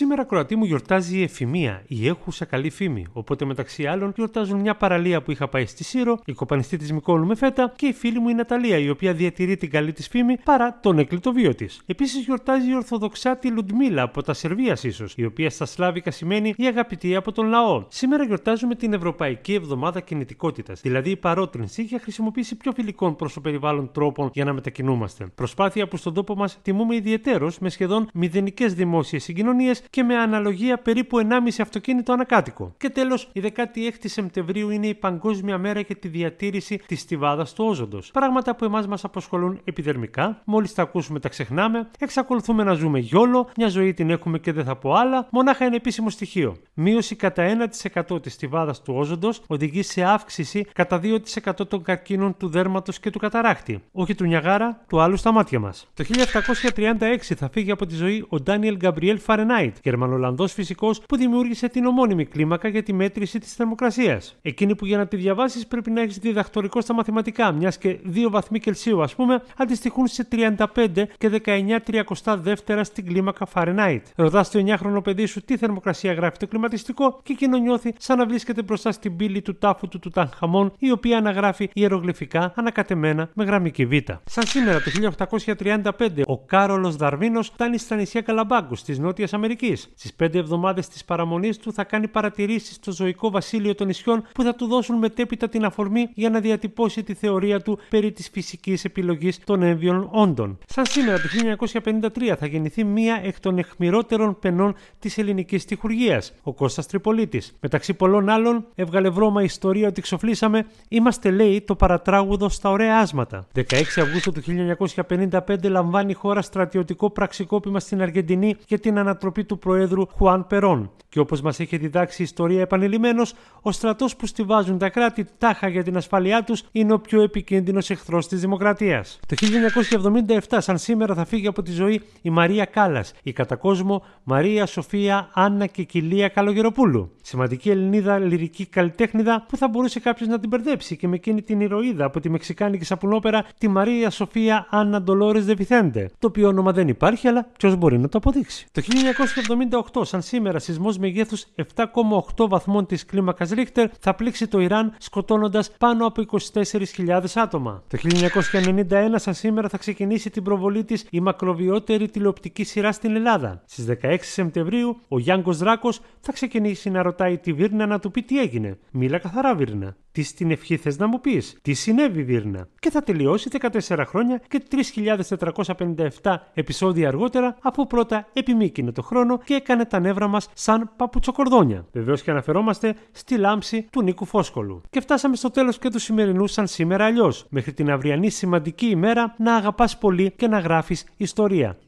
Σήμερα, Κροατή μου, γιορτάζει η εφημεία, η έχουσα καλή φήμη. Οπότε, μεταξύ άλλων, γιορτάζουν μια παραλία που είχα πάει στη Σύρο, η κοπανιστή της Μικόλου με φέτα και η φίλη μου η Ναταλία, η οποία διατηρεί την καλή της φήμη παρά τον έκλειτο βίο της. Επίσης, γιορτάζει η Ορθοδοξάτη Λουντμίλα από τα Σερβίας, ίσως, η οποία στα Σλάβικα σημαίνει η αγαπητή από τον λαό. Σήμερα γιορτάζουμε την Ευρωπαϊκή Εβδομάδα Κινητικότητας, δηλαδή η παρότρινση για χρησιμοποίηση πιο φιλικών προς το περιβάλλον τρόπων για να μετακινούμαστε. Προσπάθεια που στον τόπο μας τιμούμε ιδιαίτερω με σχεδόν μηδενικές δημόσιες συγκοινωνίες και με αναλογία περίπου 1,5 αυτοκίνητο ανακάτοικο. Και τέλος, η 16η Σεπτεμβρίου είναι η Παγκόσμια Μέρα για τη Διατήρηση της Στιβάδας του Όζοντος. Πράγματα που εμάς μας απασχολούν επιδερμικά, μόλις τα ακούσουμε τα ξεχνάμε, εξακολουθούμε να ζούμε γιόλο, μια ζωή την έχουμε και δεν θα πω άλλα, μονάχα ένα επίσημο στοιχείο. Μείωση κατά 1% της στιβάδας του όζοντος οδηγεί σε αύξηση κατά 2% των καρκίνων του δέρματος και του καταράκτη. Όχι του Νιαγάρα, του άλλου στα μάτια μας. Το 1736 θα φύγει από τη ζωή ο Ντάνιελ Γκαμπριέλ Φαρενάιτ, Γερμανολανδό φυσικός που δημιούργησε την ομώνυμη κλίμακα για τη μέτρηση της θερμοκρασίας. Εκείνη που για να τη διαβάσεις πρέπει να έχεις διδακτορικό στα μαθηματικά, μιας και 2 βαθμοί Κελσίου, ας πούμε, αντιστοιχούν σε 35 και 19 τριακοστά δεύτερα στην κλίμακα Fahrenheit. Ρωτάς το 9χρονο παιδί σου τι θερμοκρασία γράφει το κλιματιστικό και εκείνο νιώθει σαν να βρίσκεται μπροστά στην πύλη του τάφου του Τουτανχαμών, η οποία αναγράφει ιερογλυφικά ανακατεμένα με γραμμική β. Σαν σήμερα το 1835, ο Κάρολος Δαρβίνος φτάνει στα νησιά Καλαμπάγκους της Νότιας Αμερικής στις Στις πέντε εβδομάδες της παραμονής του θα κάνει παρατηρήσεις στο ζωικό βασίλειο των νησιών που θα του δώσουν μετέπειτα την αφορμή για να διατυπώσει τη θεωρία του περί της φυσικής επιλογής των έμβιων όντων. Σαν σήμερα το 1953 θα γεννηθεί μία εκ των εχμηρότερων πενών της ελληνικής τυχουργίας, ο Κώστας Τρυπολίτης. Μεταξύ πολλών άλλων, έβγαλε βρώμα ιστορία ότι ξοφλήσαμε, είμαστε λέει το παρατράγουδο στα ωραία άσματα. 16 Αυγούστου του 1955 λαμβάνει η χώρα στρατιωτικό πραξικόπημα στην Αργεντινή για την ανατροπή του proedro juan perón Και όπως μας έχει διδάξει η ιστορία επανειλημμένω, ο στρατός που στηβάζουν τα κράτη τάχα για την ασφαλειά τους είναι ο πιο επικίνδυνος εχθρός της δημοκρατίας. Το 1977, σαν σήμερα, θα φύγει από τη ζωή η Μαρία Κάλλας, η κατακόσμο Μαρία Σοφία Άννα και Κιλία Καλογεροπούλου. Σημαντική Ελληνίδα λυρική καλλιτέχνηδα που θα μπορούσε κάποιος να την μπερδέψει και με εκείνη την ηρωίδα από τη Μεξικάνικη σαπουνόπερα τη Μαρία Σοφία Άννα Ντολόρες Δεβιθέντε. Το οποίο όνομα δεν υπάρχει, αλλά ποιος μπορεί να το αποδείξει. Το 1978, σαν σήμερα, σεισμός μεγέθους 7,8 βαθμών της κλίμακας Ρίχτερ θα πλήξει το Ιράν σκοτώνοντας πάνω από 24.000 άτομα. Το 1991 σαν σήμερα θα ξεκινήσει την προβολή της η μακροβιότερη τηλεοπτική σειρά στην Ελλάδα. Στις 16 Σεπτεμβρίου ο Γιάνγκος Δράκος θα ξεκινήσει να ρωτάει τη Βίρνα να του πει τι έγινε. Μίλα καθαρά Βίρνα. Τι στην ευχή θες να μου πεις, τι συνέβη, Βίρνα. Και θα τελειώσει 14 χρόνια και 3.457 επεισόδια αργότερα, από πρώτα επιμήκυνε το χρόνο και έκανε τα νεύρα μας σαν παπουτσοκορδόνια. Βεβαίως και αναφερόμαστε στη λάμψη του Νίκου Φόσκολου. Και φτάσαμε στο τέλος και του σημερινού σαν σήμερα αλλιώς. Μέχρι την αυριανή σημαντική ημέρα να αγαπάς πολύ και να γράφεις ιστορία.